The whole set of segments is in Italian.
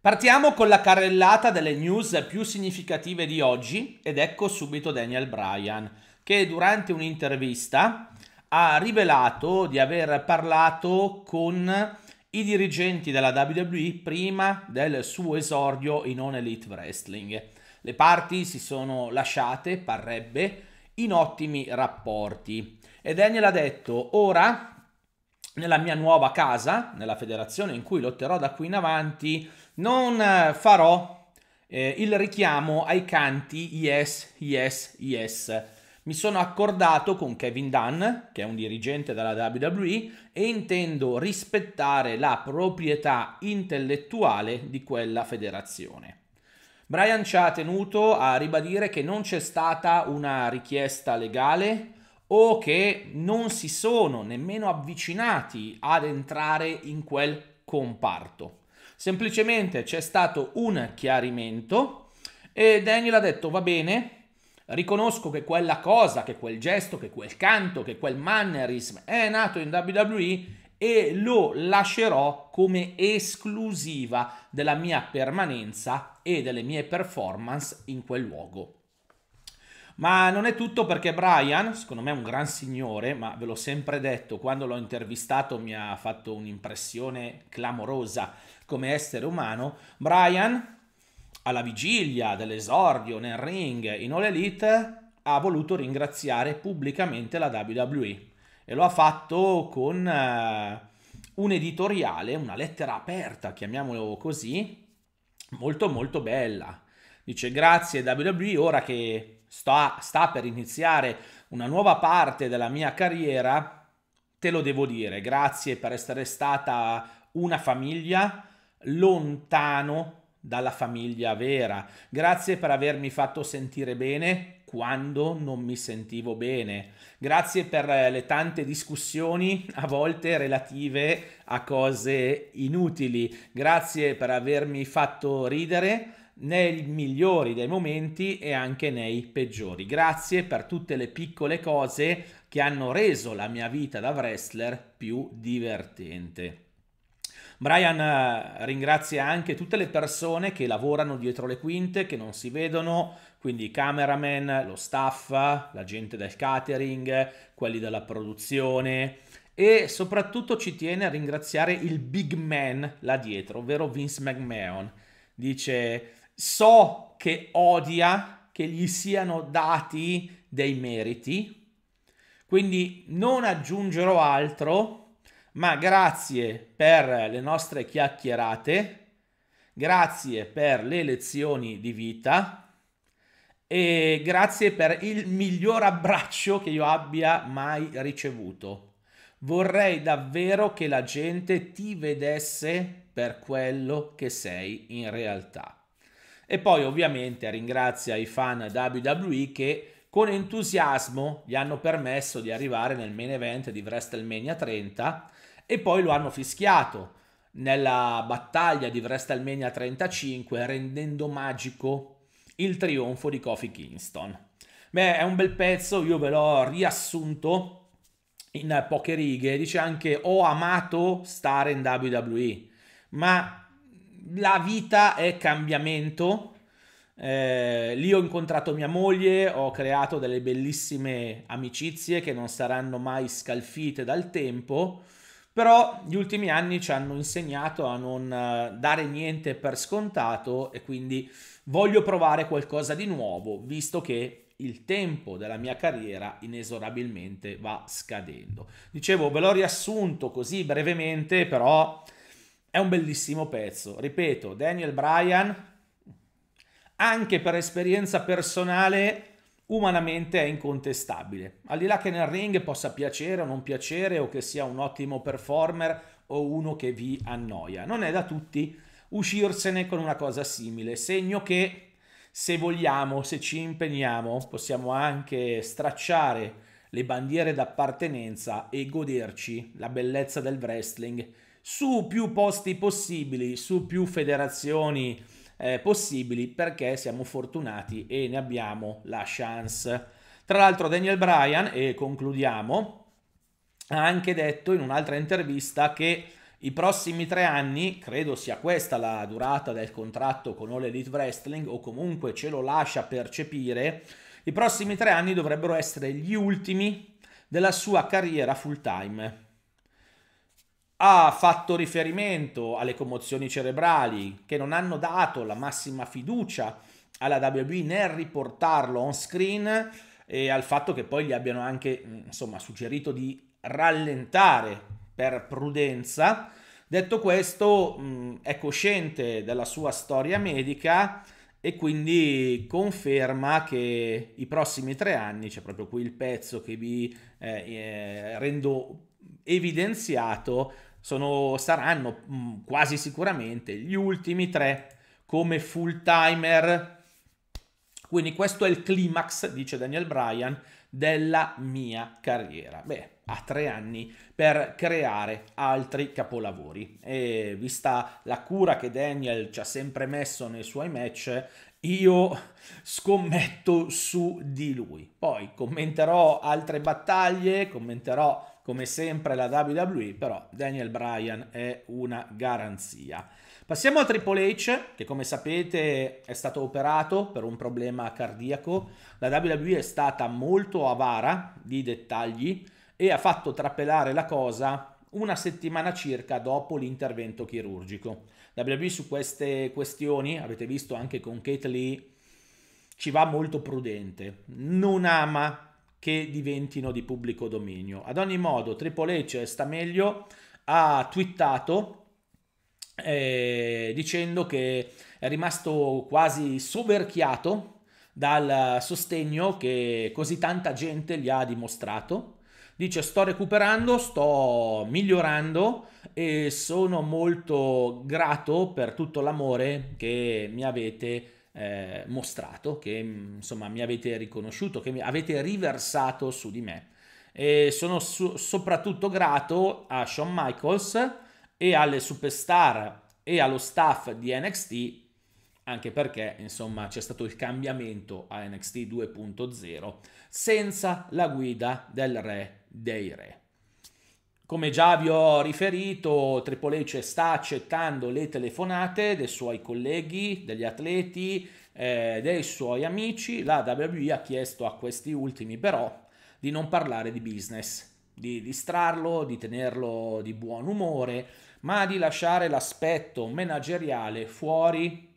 Partiamo con la carrellata delle news più significative di oggi ed ecco subito Daniel Bryan che durante un'intervista ha rivelato di aver parlato con i dirigenti della WWE prima del suo esordio in On Elite Wrestling. Le parti si sono lasciate, parrebbe, in ottimi rapporti e Daniel ha detto ora nella mia nuova casa, nella federazione in cui lotterò da qui in avanti, non eh, farò eh, il richiamo ai canti yes, yes, yes. Mi sono accordato con Kevin Dunn, che è un dirigente della WWE, e intendo rispettare la proprietà intellettuale di quella federazione. Brian ci ha tenuto a ribadire che non c'è stata una richiesta legale o che non si sono nemmeno avvicinati ad entrare in quel comparto semplicemente c'è stato un chiarimento e Daniel ha detto va bene, riconosco che quella cosa, che quel gesto, che quel canto, che quel mannerism è nato in WWE e lo lascerò come esclusiva della mia permanenza e delle mie performance in quel luogo. Ma non è tutto perché Brian, secondo me è un gran signore, ma ve l'ho sempre detto, quando l'ho intervistato mi ha fatto un'impressione clamorosa come essere umano, Brian, alla vigilia dell'esordio nel ring in All Elite, ha voluto ringraziare pubblicamente la WWE e lo ha fatto con eh, un editoriale, una lettera aperta, chiamiamolo così, molto molto bella. Dice grazie WWE, ora che sta, sta per iniziare una nuova parte della mia carriera, te lo devo dire, grazie per essere stata una famiglia, lontano dalla famiglia vera. Grazie per avermi fatto sentire bene quando non mi sentivo bene. Grazie per eh, le tante discussioni, a volte relative a cose inutili. Grazie per avermi fatto ridere nei migliori dei momenti e anche nei peggiori. Grazie per tutte le piccole cose che hanno reso la mia vita da wrestler più divertente. Brian eh, ringrazia anche tutte le persone che lavorano dietro le quinte, che non si vedono, quindi i cameraman, lo staff, la gente del catering, quelli della produzione e soprattutto ci tiene a ringraziare il big man là dietro, ovvero Vince McMahon. Dice so che odia che gli siano dati dei meriti, quindi non aggiungerò altro ma grazie per le nostre chiacchierate, grazie per le lezioni di vita e grazie per il miglior abbraccio che io abbia mai ricevuto. Vorrei davvero che la gente ti vedesse per quello che sei in realtà. E poi ovviamente ringrazia i fan WWE che con entusiasmo gli hanno permesso di arrivare nel main event di WrestleMania 30 e poi lo hanno fischiato nella battaglia di WrestleMania 35 rendendo magico il trionfo di Kofi Kingston. Beh, è un bel pezzo, io ve l'ho riassunto in poche righe, dice anche ho amato stare in WWE, ma la vita è cambiamento. Eh, lì ho incontrato mia moglie, ho creato delle bellissime amicizie che non saranno mai scalfite dal tempo. Però gli ultimi anni ci hanno insegnato a non eh, dare niente per scontato e quindi voglio provare qualcosa di nuovo, visto che il tempo della mia carriera inesorabilmente va scadendo. Dicevo, ve l'ho riassunto così brevemente, però è un bellissimo pezzo. Ripeto, Daniel Bryan, anche per esperienza personale, umanamente è incontestabile. Al di là che nel ring possa piacere o non piacere o che sia un ottimo performer o uno che vi annoia, non è da tutti uscirsene con una cosa simile, segno che se vogliamo, se ci impegniamo, possiamo anche stracciare le bandiere d'appartenenza e goderci la bellezza del wrestling su più posti possibili, su più federazioni possibili eh, possibili perché siamo fortunati e ne abbiamo la chance. Tra l'altro Daniel Bryan, e concludiamo, ha anche detto in un'altra intervista che i prossimi tre anni, credo sia questa la durata del contratto con All Elite Wrestling, o comunque ce lo lascia percepire, i prossimi tre anni dovrebbero essere gli ultimi della sua carriera full time ha fatto riferimento alle commozioni cerebrali che non hanno dato la massima fiducia alla WB nel riportarlo on screen e al fatto che poi gli abbiano anche mm, insomma, suggerito di rallentare per prudenza. Detto questo, mm, è cosciente della sua storia medica e quindi conferma che i prossimi tre anni, c'è proprio qui il pezzo che vi eh, eh rendo evidenziato, sono, saranno mm, quasi sicuramente gli ultimi tre come full timer. Quindi questo è il climax, dice Daniel Bryan, della mia carriera. Beh, ha tre anni per creare altri capolavori. E vista la cura che Daniel ci ha sempre messo nei suoi match, io scommetto su di lui. Poi commenterò altre battaglie, commenterò come sempre la WWE, però Daniel Bryan è una garanzia. Passiamo a Triple H, che come sapete è stato operato per un problema cardiaco. La WWE è stata molto avara di dettagli e ha fatto trapelare la cosa una settimana circa dopo l'intervento chirurgico. La WWE su queste questioni, avete visto anche con Kate Lee, ci va molto prudente, non ama che diventino di pubblico dominio. Ad ogni modo, Triple H sta meglio, ha twittato eh, dicendo che è rimasto quasi soverchiato dal sostegno che così tanta gente gli ha dimostrato. Dice sto recuperando, sto migliorando e sono molto grato per tutto l'amore che mi avete eh, mostrato, che insomma mi avete riconosciuto, che mi avete riversato su di me. E sono su- soprattutto grato a Shawn Michaels e alle superstar e allo staff di NXT, anche perché insomma c'è stato il cambiamento a NXT 2.0 senza la guida del re dei re. Come già vi ho riferito, Triple H sta accettando le telefonate dei suoi colleghi, degli atleti, eh, dei suoi amici. La WWE ha chiesto a questi ultimi però di non parlare di business, di distrarlo, di tenerlo di buon umore, ma di lasciare l'aspetto manageriale fuori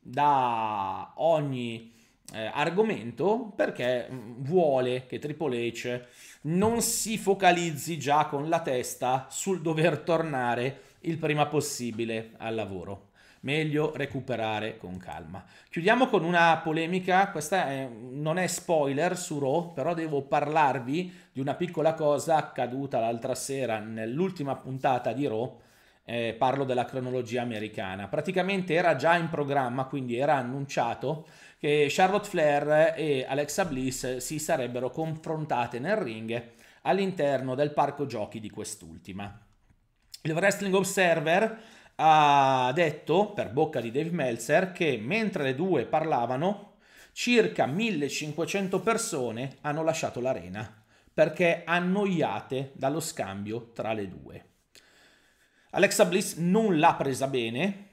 da ogni eh, argomento perché mm, vuole che Triple H non si focalizzi già con la testa sul dover tornare il prima possibile al lavoro. Meglio recuperare con calma. Chiudiamo con una polemica, questa è, non è spoiler su Raw, però devo parlarvi di una piccola cosa accaduta l'altra sera nell'ultima puntata di Raw eh, parlo della cronologia americana. Praticamente era già in programma, quindi era annunciato che Charlotte Flair e Alexa Bliss si sarebbero confrontate nel ring all'interno del parco giochi di quest'ultima. Il Wrestling Observer ha detto, per bocca di Dave Meltzer, che mentre le due parlavano, circa 1500 persone hanno lasciato l'arena perché annoiate dallo scambio tra le due. Alexa Bliss non l'ha presa bene,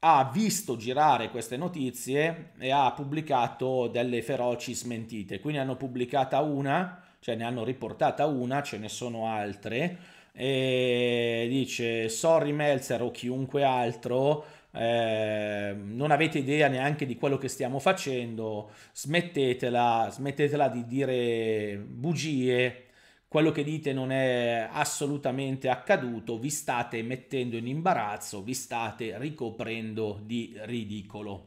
ha visto girare queste notizie e ha pubblicato delle feroci smentite. Quindi hanno pubblicata una, cioè ne hanno riportata una, ce ne sono altre. E dice: Sorry, Melzer o chiunque altro. Eh, non avete idea neanche di quello che stiamo facendo, smettetela, smettetela di dire bugie, quello che dite non è assolutamente accaduto, vi state mettendo in imbarazzo, vi state ricoprendo di ridicolo.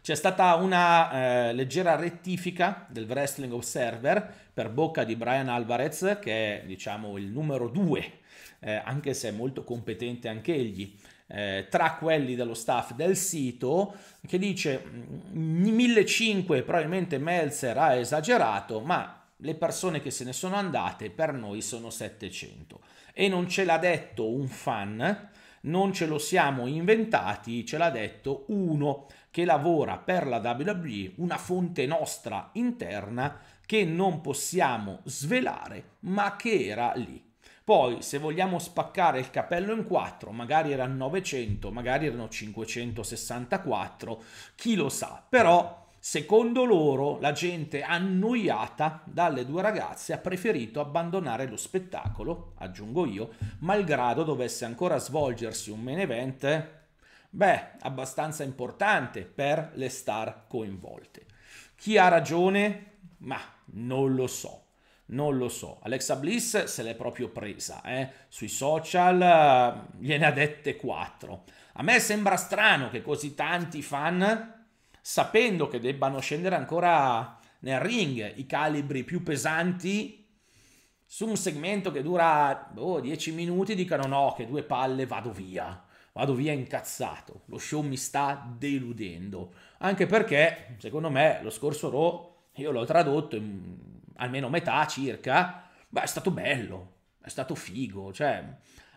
C'è stata una eh, leggera rettifica del Wrestling Observer per bocca di Brian Alvarez, che è diciamo il numero due, eh, anche se è molto competente anche egli, eh, tra quelli dello staff del sito, che dice 1500 mm, probabilmente Meltzer ha esagerato, ma le persone che se ne sono andate per noi sono 700 e non ce l'ha detto un fan, non ce lo siamo inventati, ce l'ha detto uno che lavora per la WWE, una fonte nostra interna che non possiamo svelare, ma che era lì. Poi, se vogliamo spaccare il capello in quattro, magari erano 900, magari erano 564, chi lo sa, però Secondo loro, la gente annoiata dalle due ragazze ha preferito abbandonare lo spettacolo, aggiungo io, malgrado dovesse ancora svolgersi un main event, beh, abbastanza importante per le star coinvolte. Chi ha ragione? Ma non lo so. Non lo so, Alexa Bliss se l'è proprio presa, eh? sui social eh, gliene ha dette quattro. A me sembra strano che così tanti fan sapendo che debbano scendere ancora nel ring i calibri più pesanti su un segmento che dura 10 boh, minuti dicano no, che due palle vado via, vado via incazzato, lo show mi sta deludendo, anche perché secondo me lo scorso Raw, io l'ho tradotto in almeno metà circa, beh è stato bello, è stato figo, cioè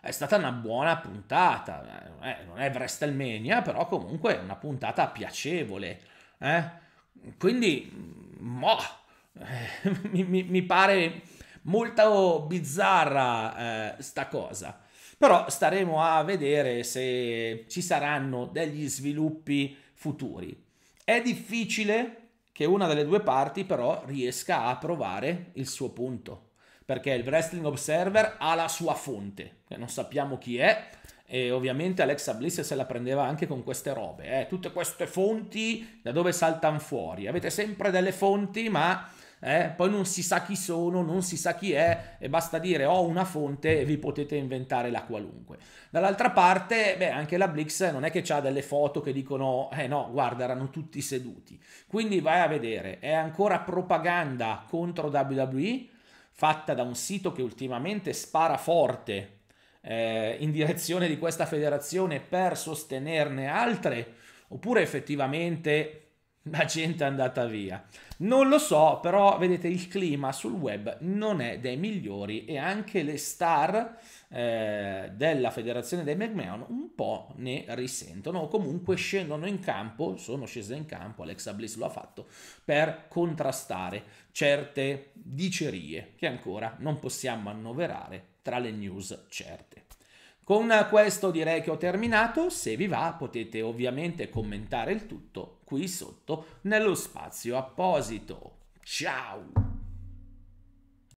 è stata una buona puntata, eh, non è, non è WrestleMania, però comunque è una puntata piacevole. Eh? Quindi, boh, mi, mi, mi, pare molto bizzarra eh, sta cosa. Però staremo a vedere se ci saranno degli sviluppi futuri. È difficile che una delle due parti però riesca a provare il suo punto perché il Wrestling Observer ha la sua fonte, non sappiamo chi è, e ovviamente Alexa Bliss se la prendeva anche con queste robe, eh. tutte queste fonti da dove saltano fuori, avete sempre delle fonti ma eh, poi non si sa chi sono, non si sa chi è e basta dire ho una fonte e vi potete inventare la qualunque. Dall'altra parte, beh, anche la Blix non è che ha delle foto che dicono eh no, guarda, erano tutti seduti. Quindi vai a vedere, è ancora propaganda contro WWE fatta da un sito che ultimamente spara forte eh, in direzione di questa federazione per sostenerne altre, oppure effettivamente la gente è andata via. Non lo so, però vedete il clima sul web non è dei migliori e anche le star eh, della federazione dei McMahon un po' ne risentono o comunque scendono in campo, sono scese in campo, Alexa Bliss lo ha fatto, per contrastare certe dicerie che ancora non possiamo annoverare tra le news certe. Con questo direi che ho terminato, se vi va potete ovviamente commentare il tutto qui sotto nello spazio apposito. Ciao!